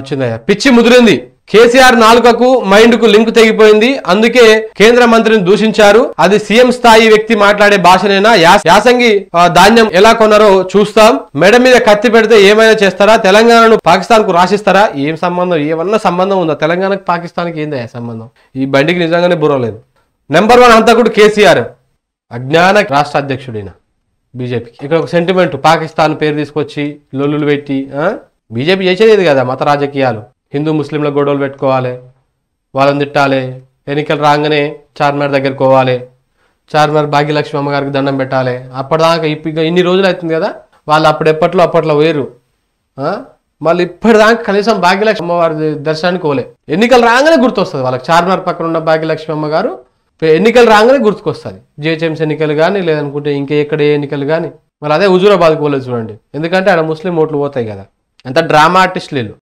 వచ్చిందయ్యా పిచ్చి ముదిరింది కేసీఆర్ నాలుకకు మైండ్ కు లింక్ తెగిపోయింది అందుకే కేంద్ర మంత్రిని దూషించారు అది సీఎం స్థాయి వ్యక్తి మాట్లాడే భాషనైనా యాసంగి ధాన్యం ఎలా కొన్నారో చూస్తాం మెడ మీద కత్తి పెడితే ఏమైనా చేస్తారా తెలంగాణను పాకిస్తాన్ కు రాసిస్తారా ఏం సంబంధం ఏమన్నా సంబంధం ఉందా తెలంగాణకు పాకిస్తాన్కి ఏందా సంబంధం ఈ బండికి నిజంగానే బుర్రలేదు నెంబర్ వన్ కూడా కేసీఆర్ అజ్ఞాన రాష్ట్ర అధ్యక్షుడైన బీజేపీకి ఇక్కడ ఒక సెంటిమెంట్ పాకిస్తాన్ పేరు తీసుకొచ్చి లొల్లులు పెట్టి బీజేపీ చేసేది కదా మత రాజకీయాలు హిందూ ముస్లింల గొడవలు పెట్టుకోవాలి వాళ్ళని తిట్టాలి ఎన్నికలు రాగానే చార్మినార్ దగ్గర పోవాలి చార్మినార్ భాగ్యలక్ష్మి అమ్మగారికి దండం పెట్టాలి అప్పటిదాకా ఇప్పుడు ఇన్ని రోజులు అవుతుంది కదా వాళ్ళు అప్పుడు ఎప్పట్లో అప్పట్లో వేరు మళ్ళీ ఇప్పటిదాకా కనీసం భాగ్యలక్ష్మి అమ్మవారి దర్శనానికి పోలే ఎన్నికలు రాగానే గుర్తొస్తుంది వాళ్ళకి చార్మినార్ పక్కన ఉన్న భాగ్యలక్ష్మి అమ్మగారు ఎన్నికలు రాగానే గుర్తుకొస్తుంది జిహెచ్ఎంసీ ఎన్నికలు కానీ లేదనుకుంటే ఇంకా ఎక్కడ ఏ ఎన్నికలు కానీ మరి అదే హుజూరాబాద్కి పోలేదు చూడండి ఎందుకంటే ఆడ ముస్లిం ఓట్లు పోతాయి కదా అంత డ్రామా ఆర్టిస్ట్ వీళ్ళు